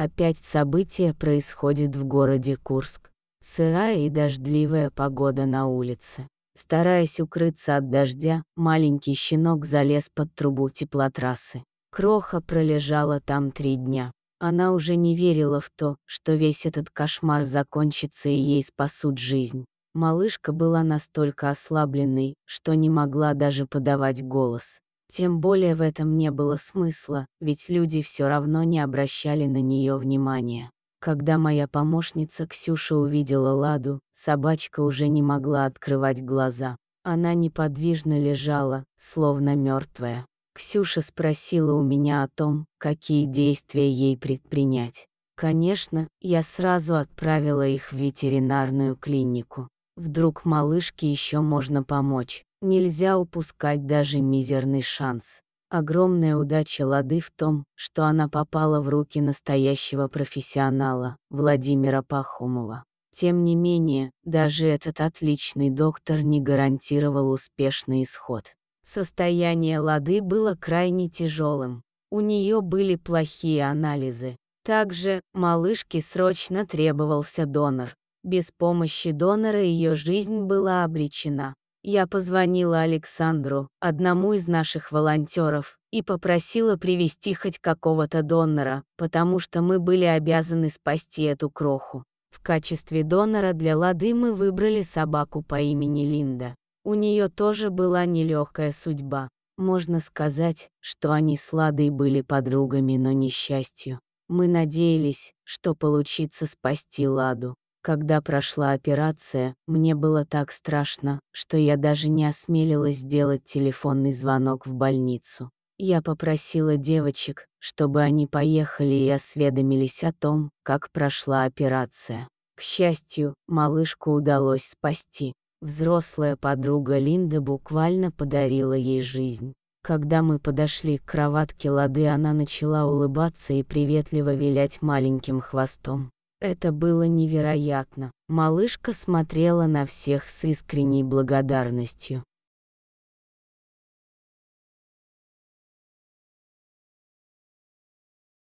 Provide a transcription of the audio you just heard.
Опять событие происходит в городе Курск. Сырая и дождливая погода на улице. Стараясь укрыться от дождя, маленький щенок залез под трубу теплотрассы. Кроха пролежала там три дня. Она уже не верила в то, что весь этот кошмар закончится и ей спасут жизнь. Малышка была настолько ослабленной, что не могла даже подавать голос. Тем более в этом не было смысла, ведь люди все равно не обращали на нее внимания. Когда моя помощница Ксюша увидела Ладу, собачка уже не могла открывать глаза. Она неподвижно лежала, словно мертвая. Ксюша спросила у меня о том, какие действия ей предпринять. Конечно, я сразу отправила их в ветеринарную клинику. Вдруг малышке еще можно помочь. Нельзя упускать даже мизерный шанс. Огромная удача Лады в том, что она попала в руки настоящего профессионала, Владимира Пахомова. Тем не менее, даже этот отличный доктор не гарантировал успешный исход. Состояние Лады было крайне тяжелым. У нее были плохие анализы. Также малышке срочно требовался донор. Без помощи донора ее жизнь была обречена. Я позвонила Александру, одному из наших волонтеров, и попросила привести хоть какого-то донора, потому что мы были обязаны спасти эту кроху. В качестве донора для Лады мы выбрали собаку по имени Линда. У нее тоже была нелегкая судьба. Можно сказать, что они с Ладой были подругами, но несчастью. Мы надеялись, что получится спасти Ладу. Когда прошла операция, мне было так страшно, что я даже не осмелилась сделать телефонный звонок в больницу. Я попросила девочек, чтобы они поехали и осведомились о том, как прошла операция. К счастью, малышку удалось спасти. Взрослая подруга Линда буквально подарила ей жизнь. Когда мы подошли к кроватке Лады, она начала улыбаться и приветливо вилять маленьким хвостом. Это было невероятно. Малышка смотрела на всех с искренней благодарностью.